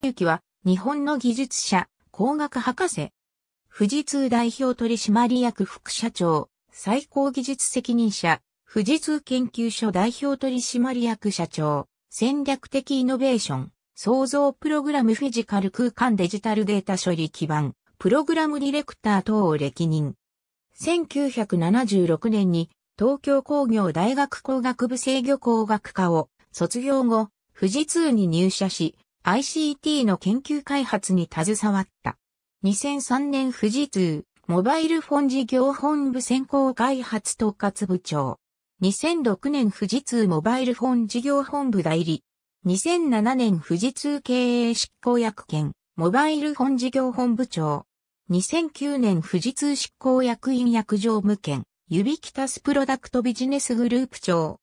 幸は、日本の技術者、工学博士。富士通代表取締役副社長、最高技術責任者、富士通研究所代表取締役社長、戦略的イノベーション、創造プログラムフィジカル空間デジタルデータ処理基盤、プログラムディレクター等を歴任。1976年に東京工業大学工学部制御工学科を卒業後、富士通に入社し、ICT の研究開発に携わった。2003年富士通、モバイルフォン事業本部先行開発統括部長。2006年富士通モバイルフォン事業本部代理。2007年富士通経営執行役兼、モバイルフォン事業本部長。2009年富士通執行役員役場務兼、指北スプロダクトビジネスグループ長。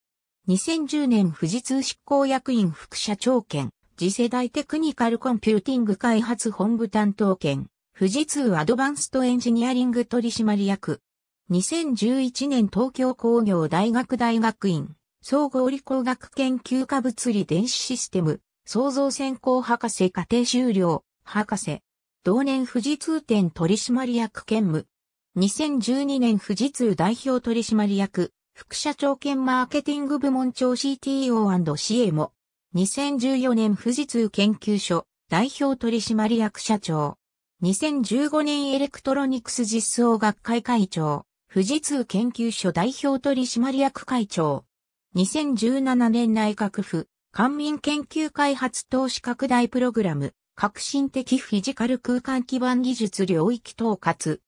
2010年富士通執行役員副社長兼、次世代テクニカルコンピューティング開発本部担当兼、富士通アドバンストエンジニアリング取締役。2011年東京工業大学大学院、総合理工学研究科物理電子システム、創造専攻博士課程修了、博士。同年富士通店取締役兼務。2012年富士通代表取締役、副社長兼マーケティング部門長 c t o c a も。2014年富士通研究所代表取締役社長。2015年エレクトロニクス実装学会会長。富士通研究所代表取締役会長。2017年内閣府官民研究開発投資拡大プログラム。革新的フィジカル空間基盤技術領域統括。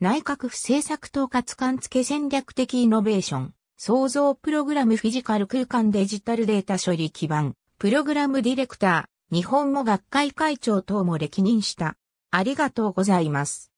内閣府政策統括官付戦略的イノベーション。創造プログラムフィジカル空間デジタルデータ処理基盤。プログラムディレクター、日本語学会会長等も歴任した。ありがとうございます。